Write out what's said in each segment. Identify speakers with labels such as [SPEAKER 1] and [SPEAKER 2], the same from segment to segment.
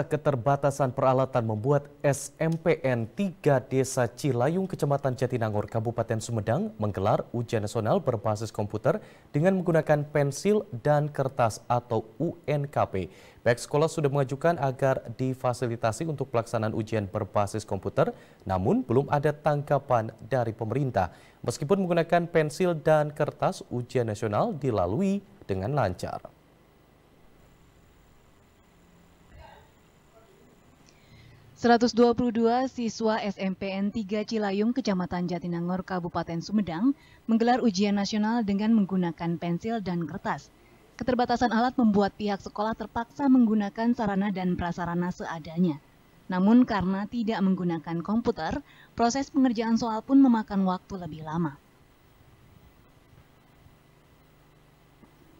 [SPEAKER 1] Keterbatasan peralatan membuat SMPN 3 Desa Cilayung, Kecamatan Jatinangor, Kabupaten Sumedang menggelar ujian nasional berbasis komputer dengan menggunakan pensil dan kertas atau UNKP. Pihak sekolah sudah mengajukan agar difasilitasi untuk pelaksanaan ujian berbasis komputer, namun belum ada tangkapan dari pemerintah. Meskipun menggunakan pensil dan kertas, ujian nasional dilalui dengan lancar.
[SPEAKER 2] 122 siswa SMPN 3 Cilayung, Kecamatan Jatinangor, Kabupaten Sumedang, menggelar ujian nasional dengan menggunakan pensil dan kertas. Keterbatasan alat membuat pihak sekolah terpaksa menggunakan sarana dan prasarana seadanya. Namun karena tidak menggunakan komputer, proses pengerjaan soal pun memakan waktu lebih lama.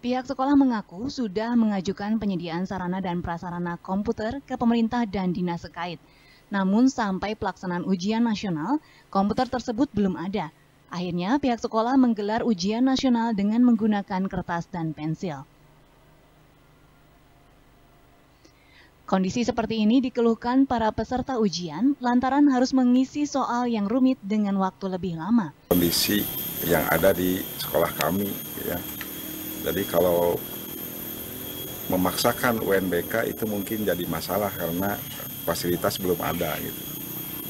[SPEAKER 2] Pihak sekolah mengaku sudah mengajukan penyediaan sarana dan prasarana komputer ke pemerintah dan dinas terkait. Namun sampai pelaksanaan ujian nasional, komputer tersebut belum ada. Akhirnya pihak sekolah menggelar ujian nasional dengan menggunakan kertas dan pensil. Kondisi seperti ini dikeluhkan para peserta ujian lantaran harus mengisi soal yang rumit dengan waktu lebih lama.
[SPEAKER 3] Kondisi yang ada di sekolah kami ya, jadi kalau memaksakan UNBK itu mungkin jadi masalah karena fasilitas belum ada gitu,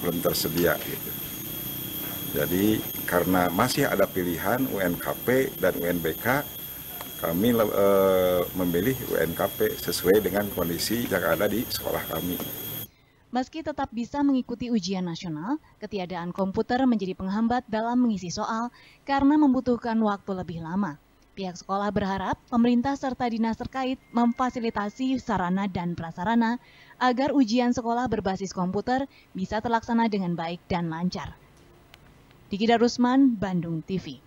[SPEAKER 3] belum tersedia gitu. Jadi karena masih ada pilihan UNKP dan UNBK, kami e, memilih UNKP sesuai dengan kondisi yang ada di sekolah kami.
[SPEAKER 2] Meski tetap bisa mengikuti ujian nasional, ketiadaan komputer menjadi penghambat dalam mengisi soal karena membutuhkan waktu lebih lama. Pihak sekolah berharap pemerintah serta dinas terkait memfasilitasi sarana dan prasarana agar ujian sekolah berbasis komputer bisa terlaksana dengan baik dan lancar. Dikida Rusman, Bandung TV.